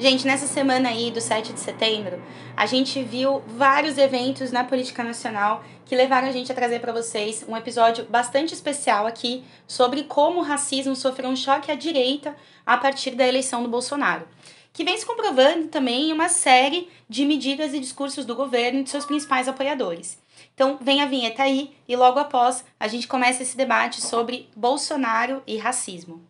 Gente, nessa semana aí do 7 de setembro, a gente viu vários eventos na política nacional que levaram a gente a trazer para vocês um episódio bastante especial aqui sobre como o racismo sofreu um choque à direita a partir da eleição do Bolsonaro, que vem se comprovando também em uma série de medidas e discursos do governo e de seus principais apoiadores. Então, vem a vinheta aí e logo após a gente começa esse debate sobre Bolsonaro e racismo.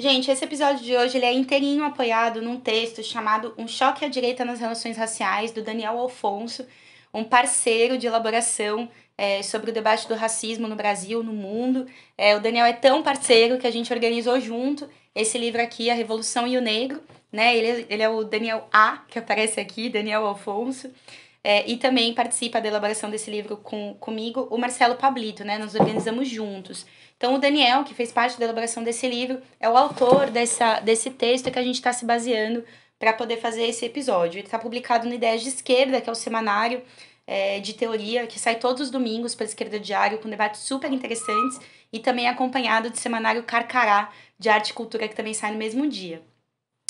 Gente, esse episódio de hoje ele é inteirinho apoiado num texto chamado Um Choque à Direita nas Relações Raciais, do Daniel Alfonso, um parceiro de elaboração é, sobre o debate do racismo no Brasil, no mundo. É, o Daniel é tão parceiro que a gente organizou junto esse livro aqui, A Revolução e o Negro. Né? Ele, ele é o Daniel A, que aparece aqui, Daniel Alfonso. É, e também participa da elaboração desse livro com, comigo o Marcelo Pablito, né? Nós organizamos juntos. Então, o Daniel, que fez parte da elaboração desse livro, é o autor dessa, desse texto que a gente está se baseando para poder fazer esse episódio. Ele está publicado no Ideias de Esquerda, que é o semanário é, de teoria que sai todos os domingos a Esquerda Diário, com debates super interessantes e também é acompanhado do semanário Carcará de Arte e Cultura, que também sai no mesmo dia.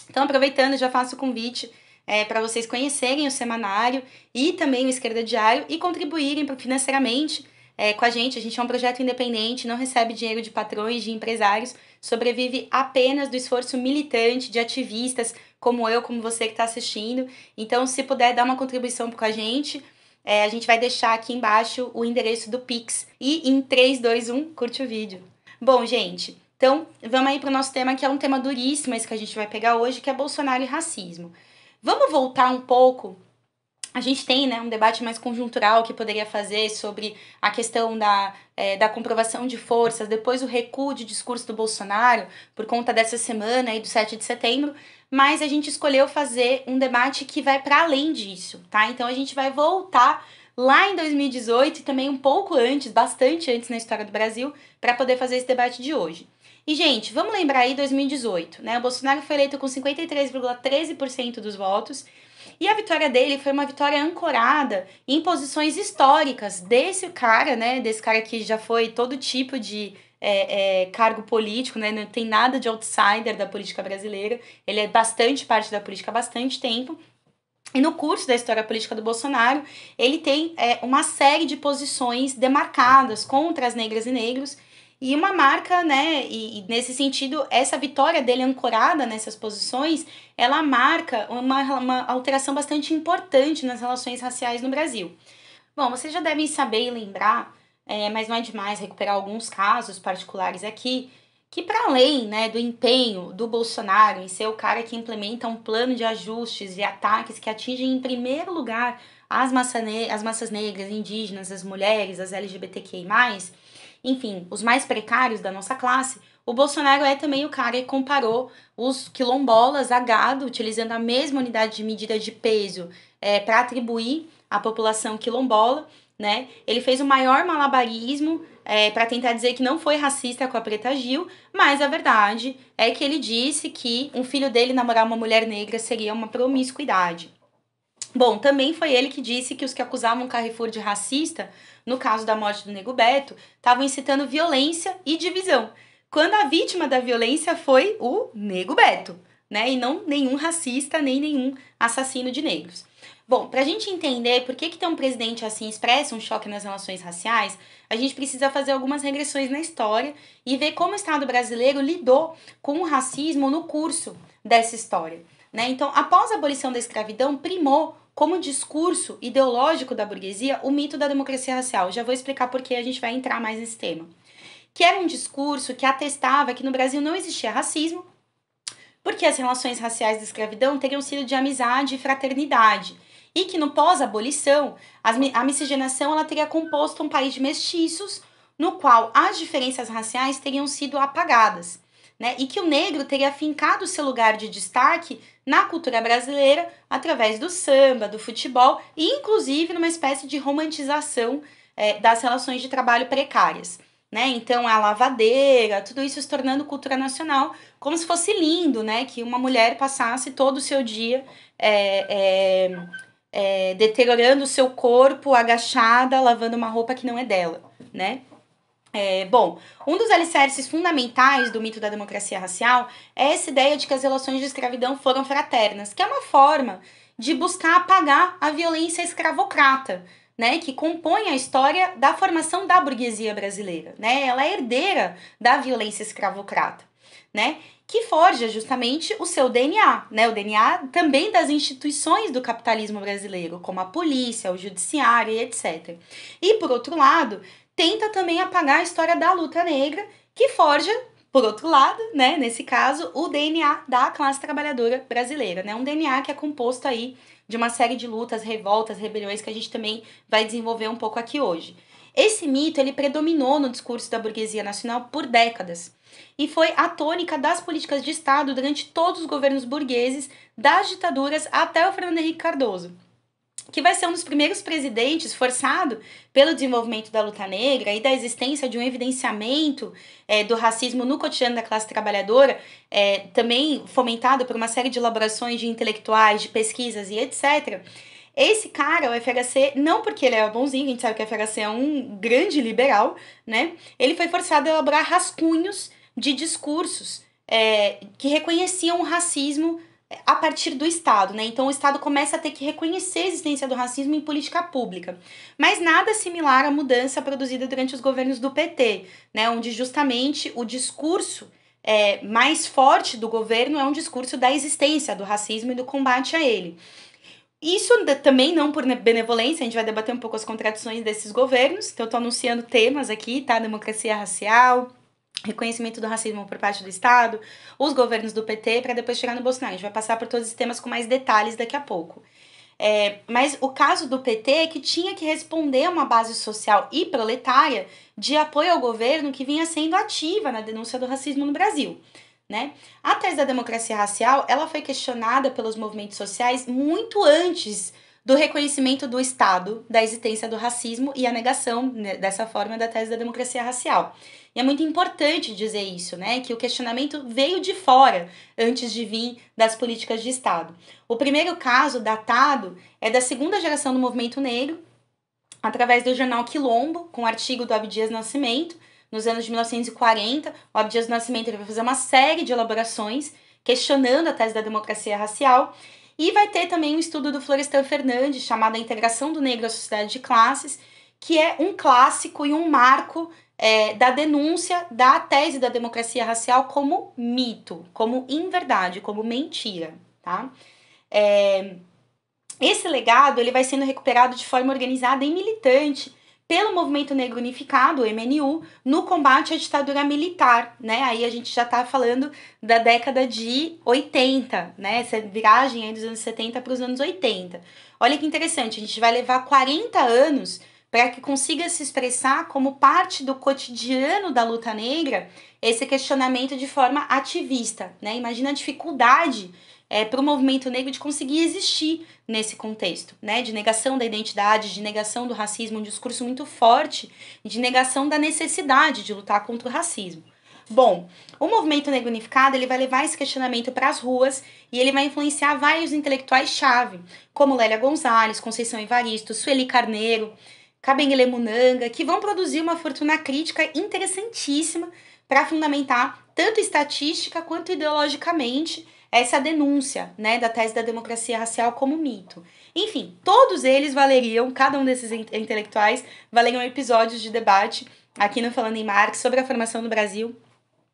Então, aproveitando, já faço o convite é, para vocês conhecerem o semanário e também o Esquerda Diário e contribuírem financeiramente é, com a gente. A gente é um projeto independente, não recebe dinheiro de patrões, de empresários, sobrevive apenas do esforço militante de ativistas como eu, como você que está assistindo. Então, se puder dar uma contribuição com a gente. É, a gente vai deixar aqui embaixo o endereço do Pix. E em 3, 2, 1, curte o vídeo. Bom, gente, então vamos aí para o nosso tema, que é um tema duríssimo, esse que a gente vai pegar hoje, que é Bolsonaro e racismo. Vamos voltar um pouco. A gente tem né, um debate mais conjuntural que poderia fazer sobre a questão da, é, da comprovação de forças, depois o recuo de discurso do Bolsonaro por conta dessa semana e do 7 de setembro, mas a gente escolheu fazer um debate que vai para além disso, tá? Então a gente vai voltar lá em 2018 e também um pouco antes, bastante antes na história do Brasil, para poder fazer esse debate de hoje. E, gente, vamos lembrar aí 2018, né? O Bolsonaro foi eleito com 53,13% dos votos e a vitória dele foi uma vitória ancorada em posições históricas desse cara, né? Desse cara que já foi todo tipo de é, é, cargo político, né? Não tem nada de outsider da política brasileira. Ele é bastante parte da política há bastante tempo. E no curso da história política do Bolsonaro, ele tem é, uma série de posições demarcadas contra as negras e negros e uma marca, né? E, e, nesse sentido, essa vitória dele ancorada nessas posições, ela marca uma, uma alteração bastante importante nas relações raciais no Brasil. Bom, vocês já devem saber e lembrar, é, mas não é demais recuperar alguns casos particulares aqui, que para além né, do empenho do Bolsonaro em ser o cara que implementa um plano de ajustes e ataques que atingem em primeiro lugar as, as massas negras, indígenas, as mulheres, as LGBTQI+, enfim, os mais precários da nossa classe, o Bolsonaro é também o cara que comparou os quilombolas a gado, utilizando a mesma unidade de medida de peso é, para atribuir à população quilombola, né? Ele fez o maior malabarismo é, para tentar dizer que não foi racista com a Preta Gil, mas a verdade é que ele disse que um filho dele namorar uma mulher negra seria uma promiscuidade. Bom, também foi ele que disse que os que acusavam Carrefour de racista no caso da morte do Nego Beto, estavam incitando violência e divisão, quando a vítima da violência foi o Nego Beto, né? E não nenhum racista, nem nenhum assassino de negros. Bom, para a gente entender por que, que tem um presidente assim expressa um choque nas relações raciais, a gente precisa fazer algumas regressões na história e ver como o Estado brasileiro lidou com o racismo no curso dessa história. Né? Então, após a abolição da escravidão, primou como discurso ideológico da burguesia o mito da democracia racial. Já vou explicar por que a gente vai entrar mais nesse tema. Que era um discurso que atestava que no Brasil não existia racismo, porque as relações raciais da escravidão teriam sido de amizade e fraternidade, e que no pós-abolição, a miscigenação ela teria composto um país de mestiços, no qual as diferenças raciais teriam sido apagadas né? E que o negro teria fincado seu lugar de destaque na cultura brasileira através do samba, do futebol e, inclusive, numa espécie de romantização é, das relações de trabalho precárias. Né? Então, a lavadeira, tudo isso se tornando cultura nacional, como se fosse lindo, né? Que uma mulher passasse todo o seu dia é, é, é deteriorando o seu corpo, agachada, lavando uma roupa que não é dela, né? É, bom, um dos alicerces fundamentais do mito da democracia racial é essa ideia de que as relações de escravidão foram fraternas, que é uma forma de buscar apagar a violência escravocrata, né, que compõe a história da formação da burguesia brasileira. Né? Ela é herdeira da violência escravocrata, né, que forja justamente o seu DNA, né, o DNA também das instituições do capitalismo brasileiro, como a polícia, o judiciário e etc. E, por outro lado, tenta também apagar a história da luta negra, que forja, por outro lado, né, nesse caso, o DNA da classe trabalhadora brasileira, né? Um DNA que é composto aí de uma série de lutas, revoltas, rebeliões que a gente também vai desenvolver um pouco aqui hoje. Esse mito ele predominou no discurso da burguesia nacional por décadas e foi a tônica das políticas de Estado durante todos os governos burgueses, das ditaduras até o Fernando Henrique Cardoso que vai ser um dos primeiros presidentes forçado pelo desenvolvimento da luta negra e da existência de um evidenciamento é, do racismo no cotidiano da classe trabalhadora, é, também fomentado por uma série de elaborações de intelectuais, de pesquisas e etc. Esse cara, o FHC, não porque ele é bonzinho, a gente sabe que o FHC é um grande liberal, né? Ele foi forçado a elaborar rascunhos de discursos é, que reconheciam o racismo a partir do Estado, né? Então o Estado começa a ter que reconhecer a existência do racismo em política pública. Mas nada similar à mudança produzida durante os governos do PT, né? Onde justamente o discurso é, mais forte do governo é um discurso da existência do racismo e do combate a ele. Isso também não por benevolência, a gente vai debater um pouco as contradições desses governos. Então, eu tô anunciando temas aqui, tá? Democracia racial, reconhecimento do racismo por parte do Estado, os governos do PT, para depois chegar no Bolsonaro. A gente vai passar por todos esses temas com mais detalhes daqui a pouco. É, mas o caso do PT é que tinha que responder a uma base social e proletária de apoio ao governo que vinha sendo ativa na denúncia do racismo no Brasil. Né? A tese da democracia racial ela foi questionada pelos movimentos sociais muito antes do reconhecimento do Estado da existência do racismo e a negação, né, dessa forma, da tese da democracia racial. E é muito importante dizer isso, né? Que o questionamento veio de fora antes de vir das políticas de Estado. O primeiro caso datado é da segunda geração do movimento negro, através do jornal Quilombo, com artigo do Abdias Nascimento, nos anos de 1940. O Abdias Nascimento ele vai fazer uma série de elaborações questionando a tese da democracia racial e vai ter também um estudo do Florestan Fernandes, chamado A Integração do Negro à Sociedade de Classes, que é um clássico e um marco é, da denúncia da tese da democracia racial como mito, como inverdade, como mentira, tá? É, esse legado ele vai sendo recuperado de forma organizada e militante pelo Movimento Negro Unificado, o MNU, no combate à ditadura militar, né? Aí a gente já tá falando da década de 80, né? Essa viragem aí dos anos 70 para os anos 80. Olha que interessante, a gente vai levar 40 anos para que consiga se expressar como parte do cotidiano da luta negra esse questionamento de forma ativista, né? Imagina a dificuldade é, para o movimento negro de conseguir existir nesse contexto, né? De negação da identidade, de negação do racismo, um discurso muito forte, de negação da necessidade de lutar contra o racismo. Bom, o movimento negro unificado ele vai levar esse questionamento para as ruas e ele vai influenciar vários intelectuais-chave, como Lélia Gonzalez, Conceição Evaristo, Sueli Carneiro, Kabengele Munanga, que vão produzir uma fortuna crítica interessantíssima para fundamentar tanto estatística quanto ideologicamente essa denúncia né, da tese da democracia racial como mito. Enfim, todos eles valeriam, cada um desses intelectuais, valeriam episódios de debate aqui no Falando em Marx sobre a formação do Brasil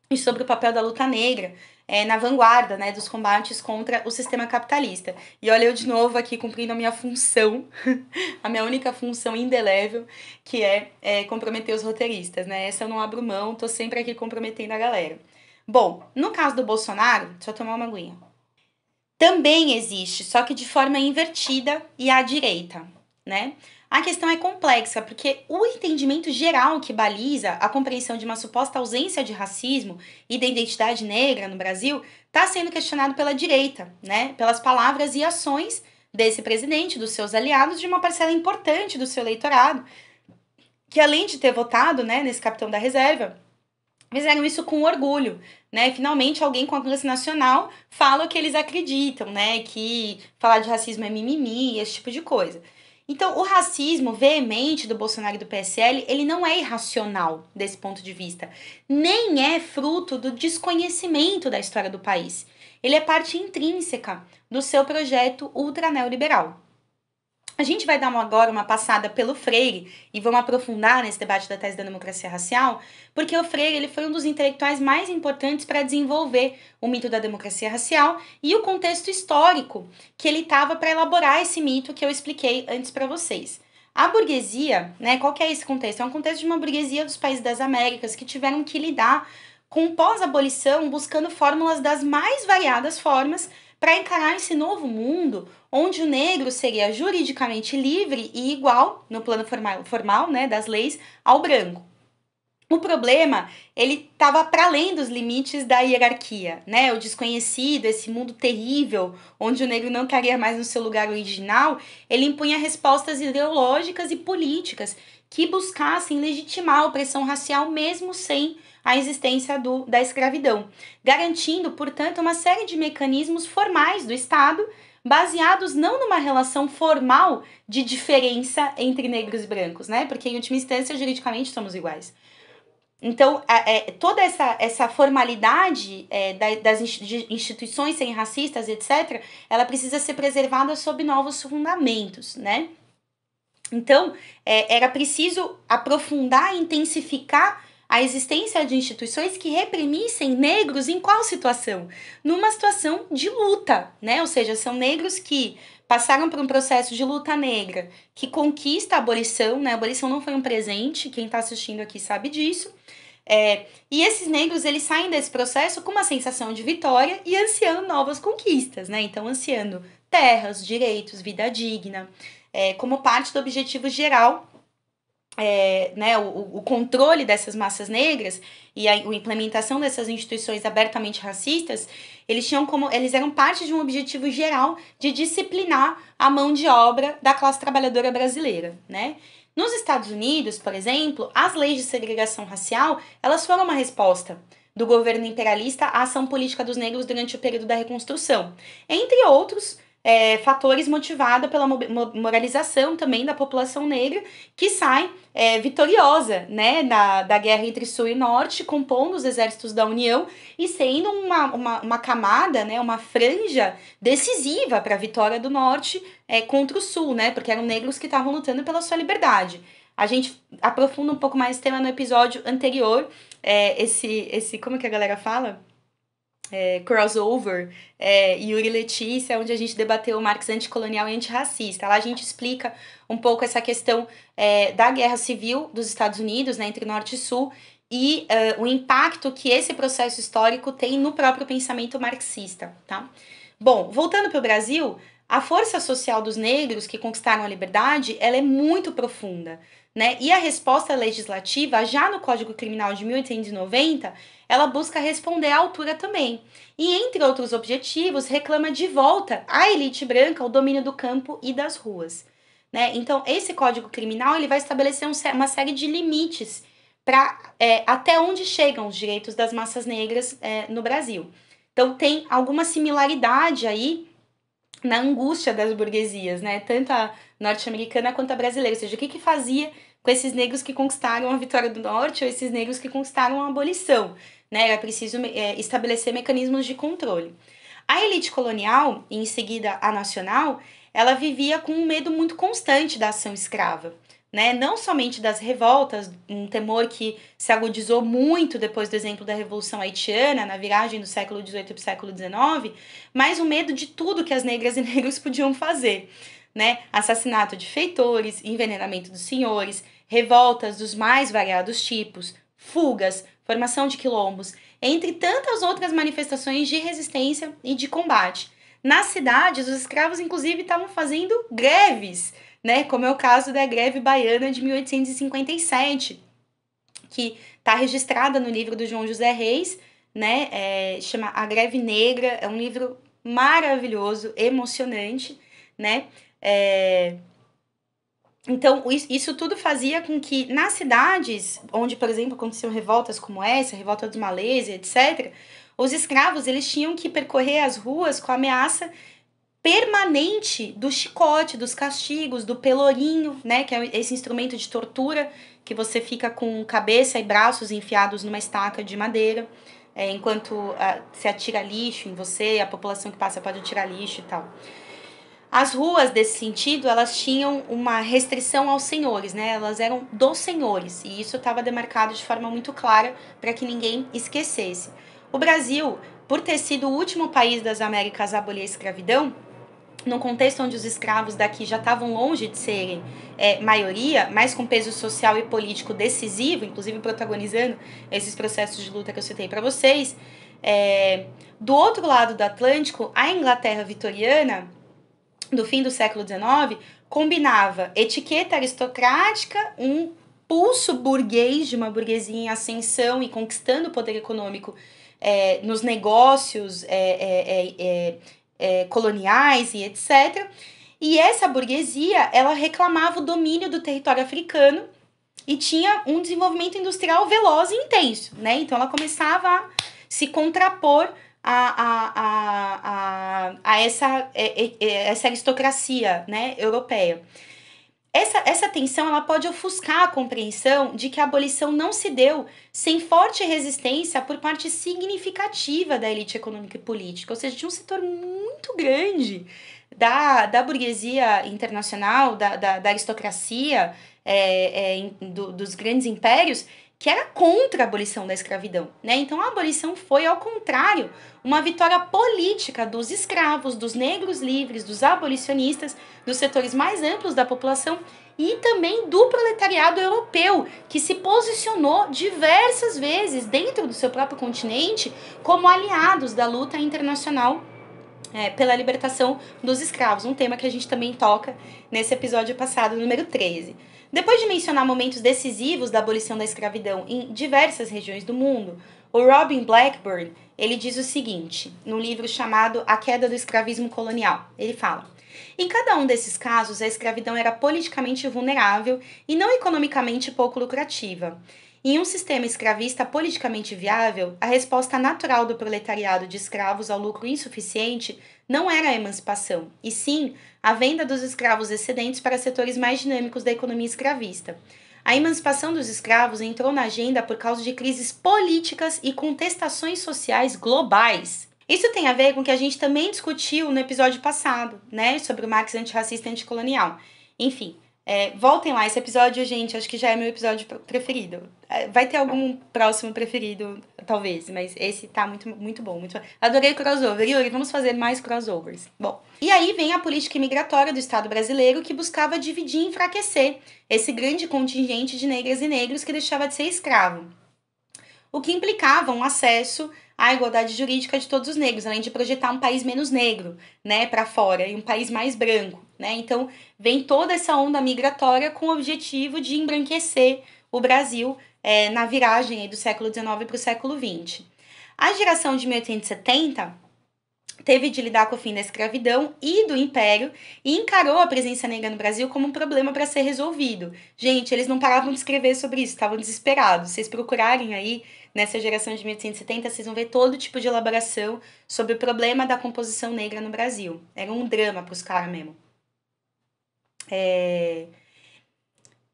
e sobre o papel da luta negra é, na vanguarda né, dos combates contra o sistema capitalista. E olha eu de novo aqui cumprindo a minha função, a minha única função indelével, que é, é comprometer os roteiristas. Né? Essa eu não abro mão, tô sempre aqui comprometendo a galera. Bom, no caso do Bolsonaro, só tomar uma aguinha. Também existe, só que de forma invertida e à direita, né? A questão é complexa porque o entendimento geral que baliza a compreensão de uma suposta ausência de racismo e da identidade negra no Brasil está sendo questionado pela direita, né? Pelas palavras e ações desse presidente, dos seus aliados, de uma parcela importante do seu eleitorado, que além de ter votado, né, nesse capitão da reserva, fizeram isso com orgulho, né? Finalmente alguém com a classe nacional fala o que eles acreditam, né? Que falar de racismo é mimimi, esse tipo de coisa. Então, o racismo veemente do Bolsonaro e do PSL, ele não é irracional desse ponto de vista, nem é fruto do desconhecimento da história do país. Ele é parte intrínseca do seu projeto neoliberal. A gente vai dar agora uma passada pelo Freire e vamos aprofundar nesse debate da tese da democracia racial, porque o Freire ele foi um dos intelectuais mais importantes para desenvolver o mito da democracia racial e o contexto histórico que ele estava para elaborar esse mito que eu expliquei antes para vocês. A burguesia, né, qual que é esse contexto? É um contexto de uma burguesia dos países das Américas que tiveram que lidar com pós-abolição buscando fórmulas das mais variadas formas para encarar esse novo mundo onde o negro seria juridicamente livre e igual no plano formal, formal né, das leis ao branco. O problema, ele estava para além dos limites da hierarquia, né? O desconhecido, esse mundo terrível, onde o negro não estaria mais no seu lugar original, ele impunha respostas ideológicas e políticas que buscassem legitimar a opressão racial mesmo sem a existência do, da escravidão, garantindo, portanto, uma série de mecanismos formais do Estado baseados não numa relação formal de diferença entre negros e brancos, né? Porque em última instância, juridicamente somos iguais. Então, é, toda essa, essa formalidade é, das instituições sem racistas, etc., ela precisa ser preservada sob novos fundamentos, né? Então, é, era preciso aprofundar e intensificar a existência de instituições que reprimissem negros em qual situação? Numa situação de luta, né? Ou seja, são negros que passaram por um processo de luta negra que conquista a abolição, né? A abolição não foi um presente, quem está assistindo aqui sabe disso. É, e esses negros eles saem desse processo com uma sensação de vitória e ansiando novas conquistas, né? Então, ansiando terras, direitos, vida digna, é, como parte do objetivo geral é, né, o, o, controle dessas massas negras e a, a, implementação dessas instituições abertamente racistas, eles tinham como eles eram parte de um objetivo geral de disciplinar a mão de obra da classe trabalhadora brasileira, né? Nos Estados Unidos, por exemplo, as leis de segregação racial elas foram uma resposta do governo imperialista à ação política dos negros durante o período da Reconstrução, entre outros é, fatores motivada pela moralização também da população negra, que sai é, vitoriosa né, da, da guerra entre Sul e Norte, compondo os exércitos da União e sendo uma, uma, uma camada, né, uma franja decisiva para a vitória do Norte é, contra o Sul, né, porque eram negros que estavam lutando pela sua liberdade. A gente aprofunda um pouco mais esse tema no episódio anterior, é, esse, esse. Como que a galera fala? é, crossover é, Yuri Letícia, onde a gente debateu o Marx anticolonial e antirracista. Lá a gente explica um pouco essa questão é, da guerra civil dos Estados Unidos, né, entre Norte e Sul, e uh, o impacto que esse processo histórico tem no próprio pensamento marxista, tá? Bom, voltando para o Brasil, a força social dos negros que conquistaram a liberdade, ela é muito profunda, né? E a resposta legislativa, já no Código Criminal de 1890, ela busca responder à altura também. E, entre outros objetivos, reclama de volta à elite branca o domínio do campo e das ruas. Né? Então, esse código criminal ele vai estabelecer um, uma série de limites para é, até onde chegam os direitos das massas negras é, no Brasil. Então, tem alguma similaridade aí na angústia das burguesias, né? Tanto a norte-americana quanto a brasileira. Ou seja, o que, que fazia com esses negros que conquistaram a vitória do norte ou esses negros que conquistaram a abolição? né? Era preciso é, estabelecer mecanismos de controle. A elite colonial, e em seguida a nacional, ela vivia com um medo muito constante da ação escrava. Né? Não somente das revoltas, um temor que se agudizou muito depois do exemplo da Revolução Haitiana, na viragem do século XVIII para o século XIX, mas o medo de tudo que as negras e negros podiam fazer. Né? Assassinato de feitores, envenenamento dos senhores, revoltas dos mais variados tipos, fugas, formação de quilombos, entre tantas outras manifestações de resistência e de combate. Nas cidades, os escravos, inclusive, estavam fazendo greves, né? Como é o caso da greve baiana de 1857, que está registrada no livro do João José Reis, né? É, chama A Greve Negra, é um livro maravilhoso, emocionante, né? É, então, isso tudo fazia com que nas cidades, onde, por exemplo, aconteciam revoltas como essa, a revolta dos malês, etc., os escravos eles tinham que percorrer as ruas com a ameaça permanente do chicote, dos castigos, do pelourinho, né, que é esse instrumento de tortura que você fica com cabeça e braços enfiados numa estaca de madeira, é, enquanto a, ah, se atira lixo em você, a população que passa pode atirar lixo e tal. As ruas desse sentido, elas tinham uma restrição aos senhores, né? Elas eram dos senhores, e isso estava demarcado de forma muito clara para que ninguém esquecesse. O Brasil, por ter sido o último país das Américas a abolir a escravidão, num contexto onde os escravos daqui já estavam longe de serem é, maioria, mas com peso social e político decisivo, inclusive protagonizando esses processos de luta que eu citei para vocês, é, do outro lado do Atlântico, a Inglaterra vitoriana do fim do século XIX combinava etiqueta aristocrática, um pulso burguês de uma burguesia em ascensão e conquistando o poder econômico é, nos negócios é, é, é, é, é coloniais e etc. E essa burguesia ela reclamava o domínio do território africano e tinha um desenvolvimento industrial veloz e intenso, né? Então ela começava a se contrapor a, a, a, a essa, é, é, é, essa aristocracia né, europeia. Essa, essa tensão ela pode ofuscar a compreensão de que a abolição não se deu sem forte resistência por parte significativa da elite econômica e política, ou seja, de um setor muito grande da, da burguesia internacional, da, da, da aristocracia, é, é, do, dos grandes impérios, que era contra a abolição da escravidão, né? Então a abolição foi ao contrário, uma vitória política dos escravos, dos negros livres, dos abolicionistas, dos setores mais amplos da população e também do proletariado europeu, que se posicionou diversas vezes dentro do seu próprio continente como aliados da luta internacional é, pela libertação dos escravos, um tema que a gente também toca nesse episódio passado, número 13. Depois de mencionar momentos decisivos da abolição da escravidão em diversas regiões do mundo, o Robin Blackburn, ele diz o seguinte, no livro chamado A Queda do Escravismo Colonial. Ele fala: "Em cada um desses casos, a escravidão era politicamente vulnerável e não economicamente pouco lucrativa. Em um sistema escravista politicamente viável, a resposta natural do proletariado de escravos ao lucro insuficiente não era a emancipação, e sim a venda dos escravos excedentes para setores mais dinâmicos da economia escravista. A emancipação dos escravos entrou na agenda por causa de crises políticas e contestações sociais globais. Isso tem a ver com o que a gente também discutiu no episódio passado, né, sobre o Marx antirracista e anticolonial. Enfim, é, voltem lá, esse episódio, gente, acho que já é meu episódio preferido. É, vai ter algum próximo preferido, talvez, mas esse tá muito, muito bom. Muito... Adorei o crossover. Yuri, vamos fazer mais crossovers. Bom, e aí vem a política imigratória do Estado brasileiro que buscava dividir e enfraquecer esse grande contingente de negras e negros que deixava de ser escravo, o que implicava um acesso a igualdade jurídica de todos os negros, além de projetar um país menos negro, né, para fora e um país mais branco, né? Então, vem toda essa onda migratória com o objetivo de embranquecer o Brasil é, na viragem do século XIX para o século XX. A geração de 1870 teve de lidar com o fim da escravidão e do império e encarou a presença negra no Brasil como um problema para ser resolvido. Gente, eles não paravam de escrever sobre isso, estavam desesperados. Vocês procurarem aí nessa geração de 1870, vocês vão ver todo tipo de elaboração sobre o problema da composição negra no Brasil. Era um drama para os caras mesmo. É...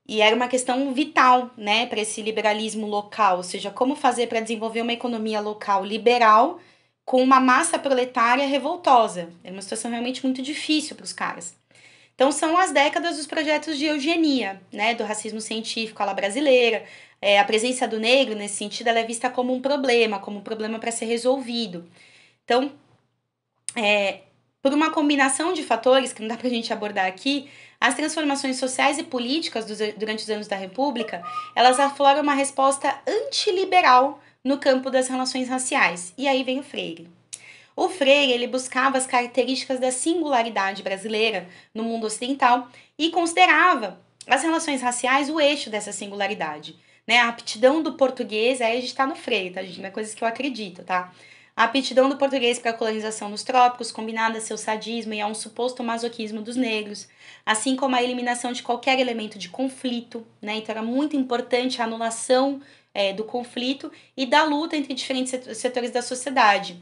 E era uma questão vital, né, para esse liberalismo local, ou seja, como fazer para desenvolver uma economia local liberal com uma massa proletária revoltosa. Era é uma situação realmente muito difícil para os caras. Então são as décadas dos projetos de eugenia, né, do racismo científico à la brasileira. É, a presença do negro nesse sentido é vista como um problema, como um problema para ser resolvido. Então, é, por uma combinação de fatores que não dá para a gente abordar aqui, as transformações sociais e políticas dos, durante os anos da República, elas afloram uma resposta antiliberal no campo das relações raciais. E aí vem o Freire. O Freire ele buscava as características da singularidade brasileira no mundo ocidental e considerava as relações raciais o eixo dessa singularidade. Né? A aptidão do português, aí a gente está no Freire, tá, gente? Não é coisa que eu acredito, tá? A aptidão do português para a colonização dos trópicos, combinada a seu sadismo e a um suposto masoquismo dos negros, assim como a eliminação de qualquer elemento de conflito, né? Então era muito importante a anulação é, do conflito e da luta entre diferentes setores da sociedade.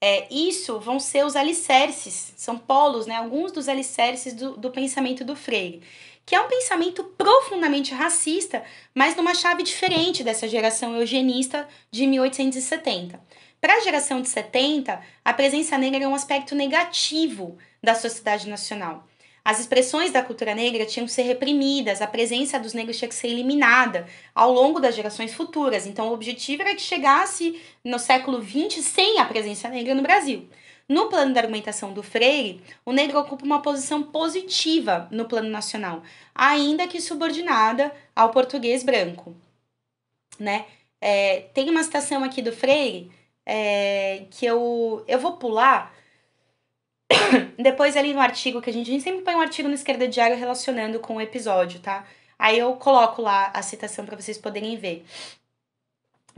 É, isso vão ser os alicerces, são polos, né, alguns dos alicerces do, do pensamento do Freire, que é um pensamento profundamente racista, mas numa chave diferente dessa geração eugenista de 1870. Para a geração de 70, a presença negra é um aspecto negativo da sociedade nacional. As expressões da cultura negra tinham que ser reprimidas, a presença dos negros tinha que ser eliminada ao longo das gerações futuras. Então, o objetivo era que chegasse no século XX sem a presença negra no Brasil. No plano da argumentação do Freire, o negro ocupa uma posição positiva no plano nacional, ainda que subordinada ao português branco. Né? É, tem uma citação aqui do Freire é, que eu, eu vou pular, Depois ali no artigo que a gente, a gente sempre põe um artigo no Esquerda Diário relacionando com o episódio, tá? Aí eu coloco lá a citação para vocês poderem ver.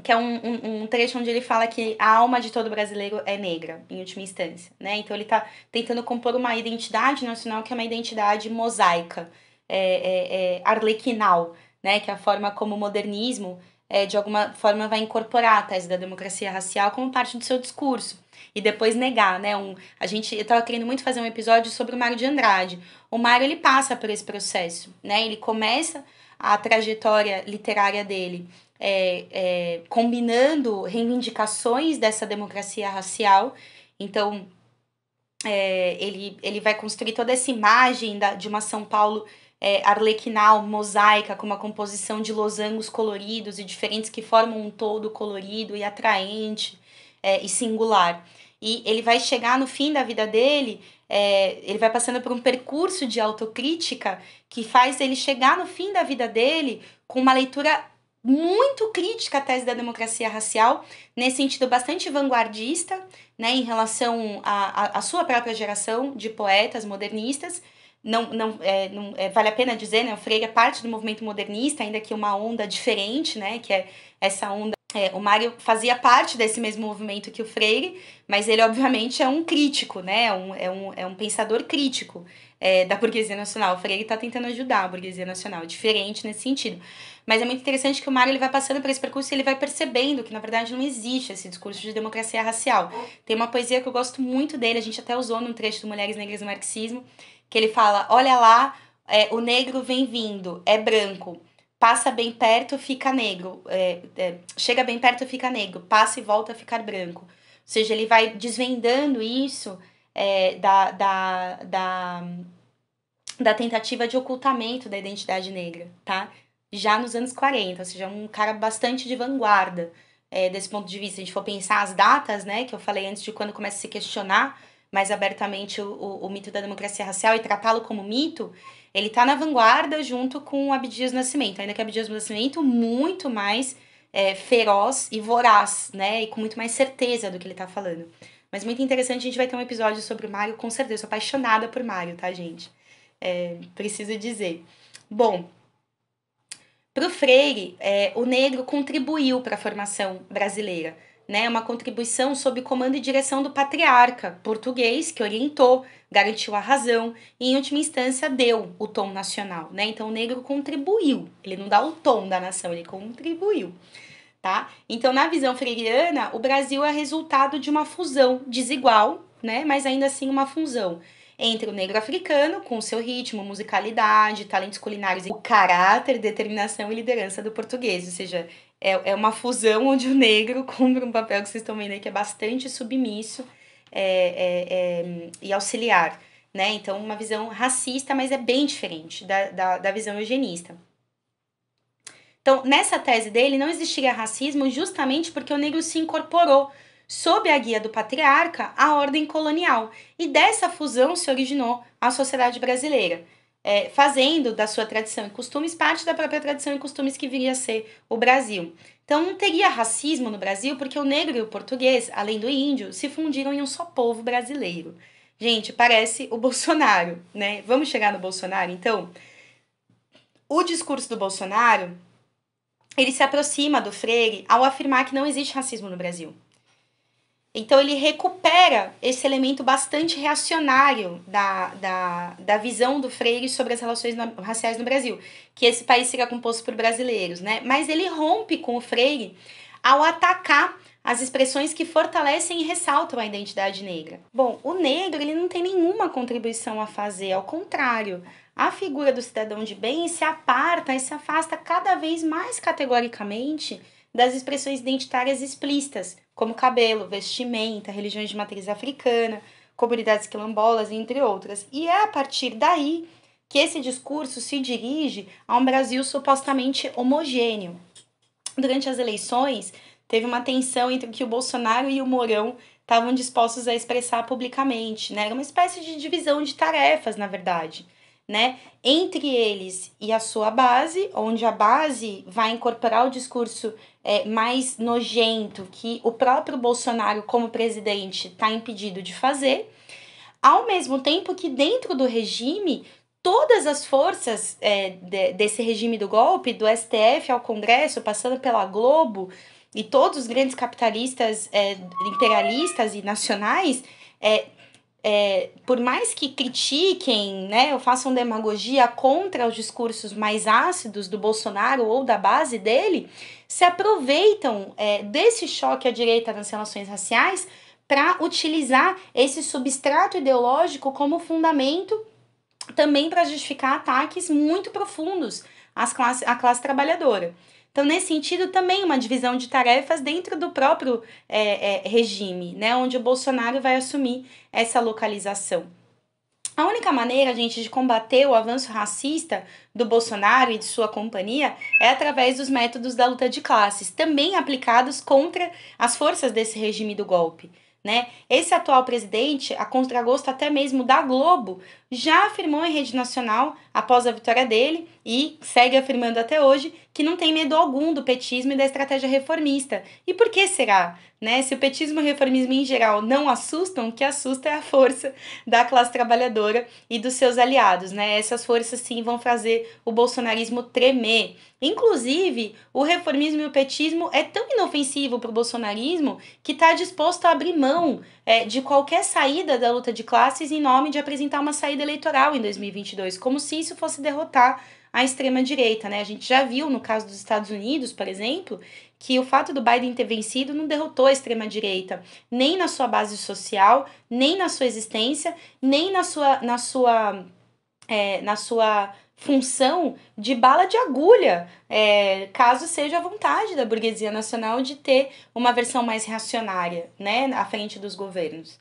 Que é um, um, um, trecho onde ele fala que a alma de todo brasileiro é negra, em última instância, né? Então ele tá tentando compor uma identidade nacional que é uma identidade mosaica, é, é, é arlequinal, né? Que é a forma como o modernismo é, de alguma forma vai incorporar a tese da democracia racial como parte do seu discurso e depois negar, né? Um, a gente eu estava querendo muito fazer um episódio sobre o Mário de Andrade. O Mário ele passa por esse processo, né? Ele começa a trajetória literária dele é, é, combinando reivindicações dessa democracia racial. Então é, ele ele vai construir toda essa imagem da, de uma São Paulo é, arlequinal, mosaica, com uma composição de losangos coloridos e diferentes que formam um todo colorido e atraente é, e singular. E ele vai chegar no fim da vida dele, é, ele vai passando por um percurso de autocrítica que faz ele chegar no fim da vida dele com uma leitura muito crítica à tese da democracia racial, nesse sentido bastante vanguardista, né, em relação à sua própria geração de poetas modernistas, não, não, é, não é, vale a pena dizer, né? O Freire é parte do movimento modernista, ainda que uma onda diferente, né? Que é essa onda é, o Mário fazia parte desse mesmo movimento que o Freire, mas ele, obviamente, é um crítico, né? É um, é, um, é um pensador crítico é, da burguesia nacional. O Freire está tentando ajudar a burguesia nacional, diferente nesse sentido. Mas é muito interessante que o Mário ele vai passando por esse percurso e ele vai percebendo que, na verdade, não existe esse discurso de democracia racial. Tem uma poesia que eu gosto muito dele, a gente até usou num trecho do Mulheres Negras no Marxismo, que ele fala: olha lá, é, o negro vem vindo, é branco. Passa bem perto, fica negro. É, é, chega bem perto, fica negro. Passa e volta a ficar branco. Ou seja, ele vai desvendando isso é, da, da, da, da tentativa de ocultamento da identidade negra, tá? Já nos anos 40, ou seja, um cara bastante de vanguarda é, desse ponto de vista. Se a gente for pensar as datas, né, que eu falei antes de quando começa a se questionar mais abertamente o, o, o mito da democracia racial e tratá-lo como mito, ele está na vanguarda junto com Abdias Nascimento, ainda que Abdias Nascimento muito mais é, feroz e voraz, né? E com muito mais certeza do que ele está falando. Mas muito interessante, a gente vai ter um episódio sobre o Mario, com certeza. sou apaixonada por Mario, tá, gente? É, preciso dizer. Bom, para o Freire, é, o negro contribuiu para a formação brasileira né, é uma contribuição sob comando e direção do patriarca português, que orientou, garantiu a razão e, em última instância, deu o tom nacional. Né? Então, o negro contribuiu, ele não dá o tom da nação, ele contribuiu. Tá? Então, na visão freiriana, o Brasil é resultado de uma fusão desigual, né, mas ainda assim uma fusão entre o negro africano, com seu ritmo, musicalidade, talentos culinários, o caráter, determinação e liderança do português, ou seja, é, é uma fusão onde o negro cumpre um papel que vocês estão vendo aí que é bastante submisso é, é, é, e auxiliar. Né? Então, uma visão racista, mas é bem diferente da, da, da visão eugenista. Então, nessa tese dele, não existiria racismo justamente porque o negro se incorporou sob a guia do patriarca à ordem colonial, e dessa fusão se originou a sociedade brasileira é, fazendo da sua tradição e costumes parte da própria tradição e costumes que viria a ser o Brasil. Então não teria racismo no Brasil porque o negro e o português, além do índio, se fundiram em um só povo brasileiro. Gente, parece o Bolsonaro, né? Vamos chegar no Bolsonaro, então. O discurso do Bolsonaro, ele se aproxima do Freire ao afirmar que não existe racismo no Brasil. Então ele recupera esse elemento bastante reacionário da, da, da visão do Freire sobre as relações raciais no Brasil, que esse país seria composto por brasileiros, né? Mas ele rompe com o Freire ao atacar as expressões que fortalecem e ressaltam a identidade negra. Bom, o negro ele não tem nenhuma contribuição a fazer, ao contrário, a figura do cidadão de bem se aparta e se afasta cada vez mais categoricamente das expressões identitárias explícitas, como cabelo, vestimenta, religiões de matriz africana, comunidades quilombolas, entre outras. E é a partir daí que esse discurso se dirige a um Brasil supostamente homogêneo. Durante as eleições, teve uma tensão entre o que o Bolsonaro e o Mourão estavam dispostos a expressar publicamente, né? Era uma espécie de divisão de tarefas, na verdade né? Entre eles e a sua base, onde a base vai incorporar o discurso é, mais nojento que o próprio Bolsonaro, como presidente, está impedido de fazer, ao mesmo tempo que dentro do regime. Todas as forças é, de, desse regime do golpe, do STF ao Congresso, passando pela Globo, e todos os grandes capitalistas é, imperialistas e nacionais é, é, por mais que critiquem, né, ou façam demagogia contra os discursos mais ácidos do Bolsonaro ou da base dele, se aproveitam é, desse choque à direita nas relações raciais para utilizar esse substrato ideológico como fundamento também para justificar ataques muito profundos às classe, à classe trabalhadora. Então, nesse sentido, também uma divisão de tarefas dentro do próprio é, é, regime, né? Onde o Bolsonaro vai assumir essa localização. A única maneira, gente, de combater o avanço racista do Bolsonaro e de sua companhia é através dos métodos da luta de classes, também aplicados contra as forças desse regime do golpe. Né? Esse atual presidente, a contragosto até mesmo da Globo, já afirmou em rede nacional, após a vitória dele, e segue afirmando até hoje, que não tem medo algum do petismo e da estratégia reformista. E por que será? Né? Se o petismo e o reformismo em geral não assustam, o que assusta é a força da classe trabalhadora e dos seus aliados. Né? Essas forças sim vão fazer o bolsonarismo tremer. Inclusive, o reformismo e o petismo é tão inofensivo para o bolsonarismo que está disposto a abrir mão é, de qualquer saída da luta de classes em nome de apresentar uma saída eleitoral em 2022, como se isso fosse derrotar a extrema-direita, né? A gente já viu no caso dos Estados Unidos, por exemplo, que o fato do Biden ter vencido não derrotou a extrema-direita, nem na sua base social, nem na sua existência, nem na sua, na sua, é, na sua função de bala de agulha, é, caso seja a vontade da burguesia nacional de ter uma versão mais reacionária né, à frente dos governos.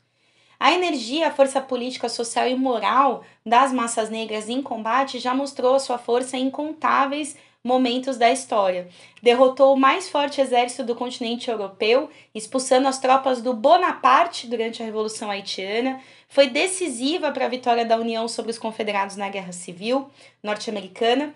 A energia, a força política, social e moral das massas negras em combate já mostrou sua força em incontáveis momentos da história. Derrotou o mais forte exército do continente europeu, expulsando as tropas do Bonaparte durante a Revolução Haitiana, foi decisiva para a vitória da União sobre os Confederados na Guerra Civil norte-americana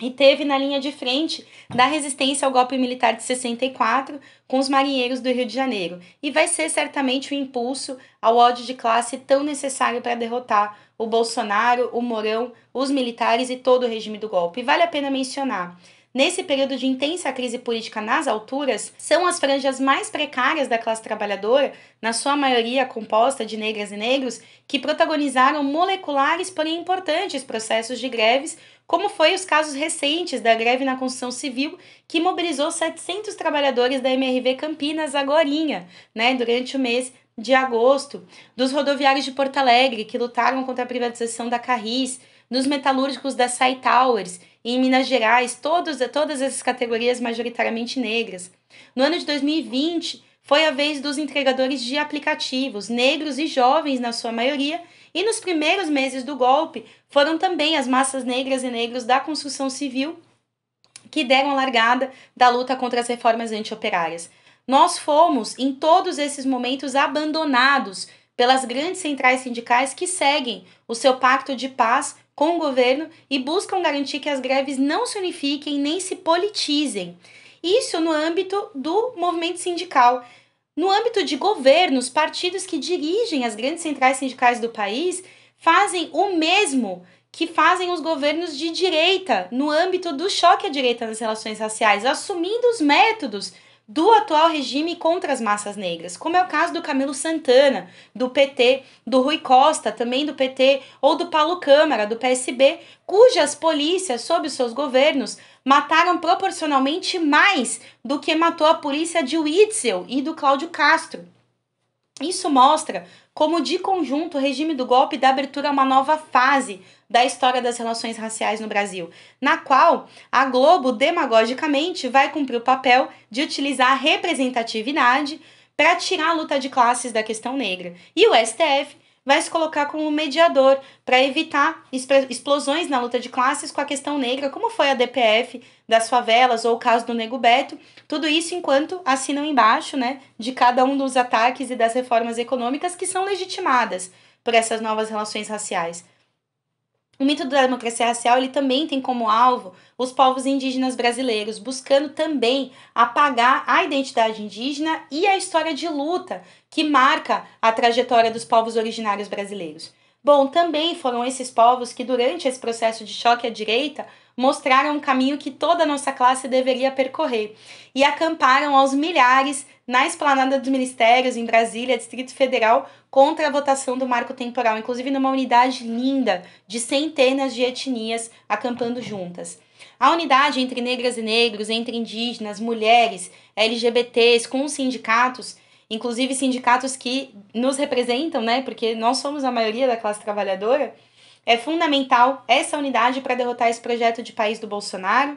e teve na linha de frente da resistência ao golpe militar de 64 com os marinheiros do Rio de Janeiro e vai ser certamente o impulso ao ódio de classe tão necessário para derrotar o Bolsonaro, o Morão, os militares e todo o regime do golpe. E vale a pena mencionar. Nesse período de intensa crise política nas alturas, são as franjas mais precárias da classe trabalhadora, na sua maioria composta de negras e negros, que protagonizaram moleculares, porém importantes processos de greves, como foi os casos recentes da greve na construção civil, que mobilizou 700 trabalhadores da MRV Campinas agorinha, né, durante o mês de agosto, dos rodoviários de Porto Alegre que lutaram contra a privatização da Carris, dos metalúrgicos da Sai Towers e em Minas Gerais, todos, todas essas categorias majoritariamente negras. No ano de 2020, foi a vez dos entregadores de aplicativos, negros e jovens na sua maioria, e nos primeiros meses do golpe foram também as massas negras e negros da construção civil que deram a largada da luta contra as reformas antioperárias. Nós fomos, em todos esses momentos, abandonados pelas grandes centrais sindicais que seguem o seu pacto de paz com o governo e buscam garantir que as greves não se unifiquem nem se politizem. Isso no âmbito do movimento sindical. No âmbito de governos, partidos que dirigem as grandes centrais sindicais do país fazem o mesmo que fazem os governos de direita no âmbito do choque à direita nas relações raciais, assumindo os métodos do atual regime contra as massas negras, como é o caso do Camilo Santana, do PT, do Rui Costa, também do PT, ou do Paulo Câmara, do PSB, cujas polícias, sob seus governos, mataram proporcionalmente mais do que matou a polícia de Witzel e do Cláudio Castro. Isso mostra como de conjunto o regime do golpe dá abertura a uma nova fase da história das relações raciais no Brasil, na qual a Globo demagogicamente vai cumprir o papel de utilizar a representatividade para tirar a luta de classes da questão negra. E o STF vai se colocar como mediador para evitar explosões na luta de classes com a questão negra, como foi a DPF das favelas ou o caso do Nego Beto, tudo isso enquanto assinam embaixo, né, de cada um dos ataques e das reformas econômicas que são legitimadas por essas novas relações raciais. O mito da democracia racial ele também tem como alvo os povos indígenas brasileiros, buscando também apagar a identidade indígena e a história de luta que marca a trajetória dos povos originários brasileiros. Bom, também foram esses povos que, durante esse processo de choque à direita, mostraram um caminho que toda a nossa classe deveria percorrer e acamparam aos milhares na esplanada dos ministérios em Brasília, Distrito Federal, contra a votação do marco temporal, inclusive numa unidade linda de centenas de etnias acampando juntas. A unidade entre negras e negros, entre indígenas, mulheres, LGBTs, com os sindicatos, inclusive sindicatos que nos representam, né? Porque nós somos a maioria da classe trabalhadora. É fundamental essa unidade para derrotar esse projeto de país do Bolsonaro,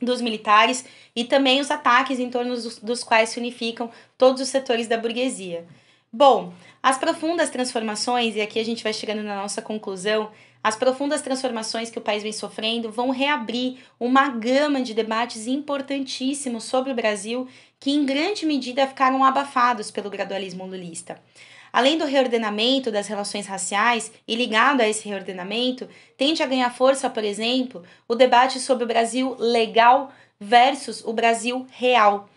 dos militares e também os ataques em torno dos, dos quais se unificam todos os setores da burguesia. Bom, as profundas transformações, e aqui a gente vai chegando na nossa conclusão, as profundas transformações que o país vem sofrendo vão reabrir uma gama de debates importantíssimos sobre o Brasil que em grande medida ficaram abafados pelo gradualismo lulista. Além do reordenamento das relações raciais e ligado a esse reordenamento, tende a ganhar força, por exemplo, o debate sobre o Brasil legal versus o Brasil real.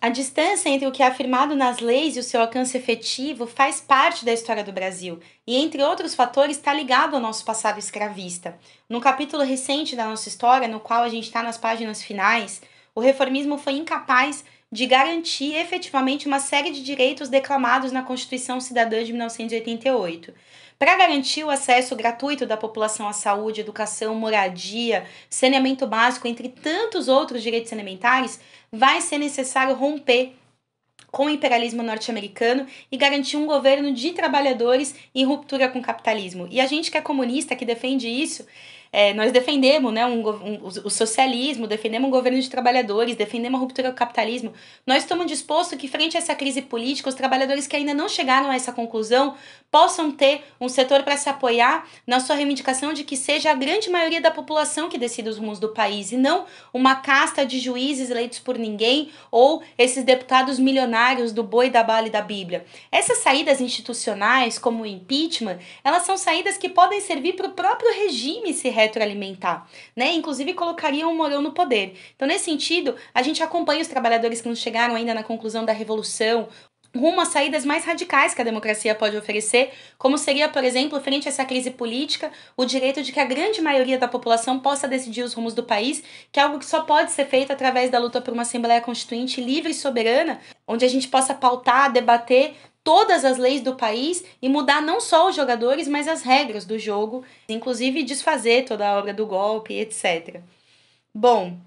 A distância entre o que é afirmado nas leis e o seu alcance efetivo faz parte da história do Brasil e, entre outros fatores, está ligado ao nosso passado escravista. No capítulo recente da nossa história, no qual a gente está nas páginas finais, o reformismo foi incapaz de garantir efetivamente uma série de direitos declamados na Constituição Cidadã de 1988. Para garantir o acesso gratuito da população à saúde, educação, moradia, saneamento básico, entre tantos outros direitos elementares, vai ser necessário romper com o imperialismo norte-americano e garantir um governo de trabalhadores em ruptura com o capitalismo. E a gente que é comunista, que defende isso, é, nós defendemos né, um, um, o socialismo, defendemos um governo de trabalhadores, defendemos a ruptura do capitalismo. Nós estamos dispostos que, frente a essa crise política, os trabalhadores que ainda não chegaram a essa conclusão possam ter um setor para se apoiar na sua reivindicação de que seja a grande maioria da população que decida os rumos do país e não uma casta de juízes eleitos por ninguém ou esses deputados milionários do boi, da bala e da bíblia. Essas saídas institucionais, como o impeachment, elas são saídas que podem servir para o próprio regime se retroalimentar, né? Inclusive colocariam o Morão no poder. Então, nesse sentido, a gente acompanha os trabalhadores que não chegaram ainda na conclusão da revolução, rumo a saídas mais radicais que a democracia pode oferecer, como seria, por exemplo, frente a essa crise política, o direito de que a grande maioria da população possa decidir os rumos do país, que é algo que só pode ser feito através da luta por uma Assembleia Constituinte livre e soberana, onde a gente possa pautar, debater todas as leis do país e mudar não só os jogadores, mas as regras do jogo, inclusive desfazer toda a obra do golpe, etc. Bom,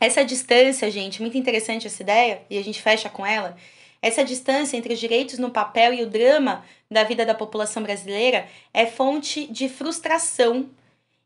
essa distância, gente, muito interessante essa ideia, e a gente fecha com ela. Essa distância entre os direitos no papel e o drama da vida da população brasileira é fonte de frustração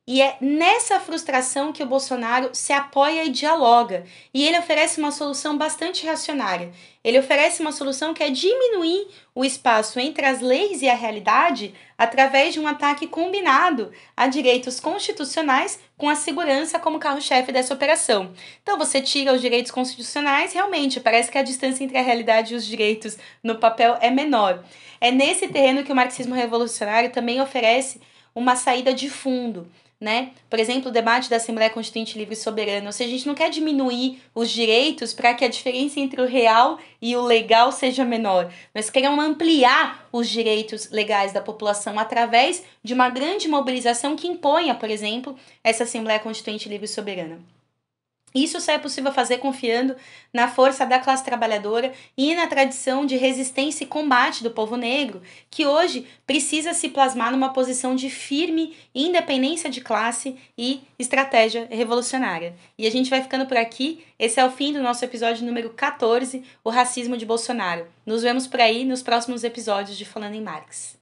e é nessa frustração que o Bolsonaro se apoia e dialoga. E ele oferece uma solução bastante reacionária. Ele oferece uma solução que é diminuir o espaço entre as leis e a realidade através de um ataque combinado a direitos constitucionais com a segurança como carro-chefe dessa operação. Então você tira os direitos constitucionais, realmente, parece que a distância entre a realidade e os direitos no papel é menor. É nesse terreno que o marxismo revolucionário também oferece uma saída de fundo né? Por exemplo, o debate da Assembleia Constituinte Livre e Soberana. Ou seja, a gente não quer diminuir os direitos para que a diferença entre o real e o legal seja menor. Nós queremos ampliar os direitos legais da população através de uma grande mobilização que imponha, por exemplo, essa Assembleia Constituinte Livre e Soberana. Isso só é possível fazer confiando na força da classe trabalhadora e na tradição de resistência e combate do povo negro, que hoje precisa se plasmar numa posição de firme independência de classe e estratégia revolucionária. E a gente vai ficando por aqui. Esse é o fim do nosso episódio número 14, O Racismo de Bolsonaro. Nos vemos por aí nos próximos episódios de Falando em Marx.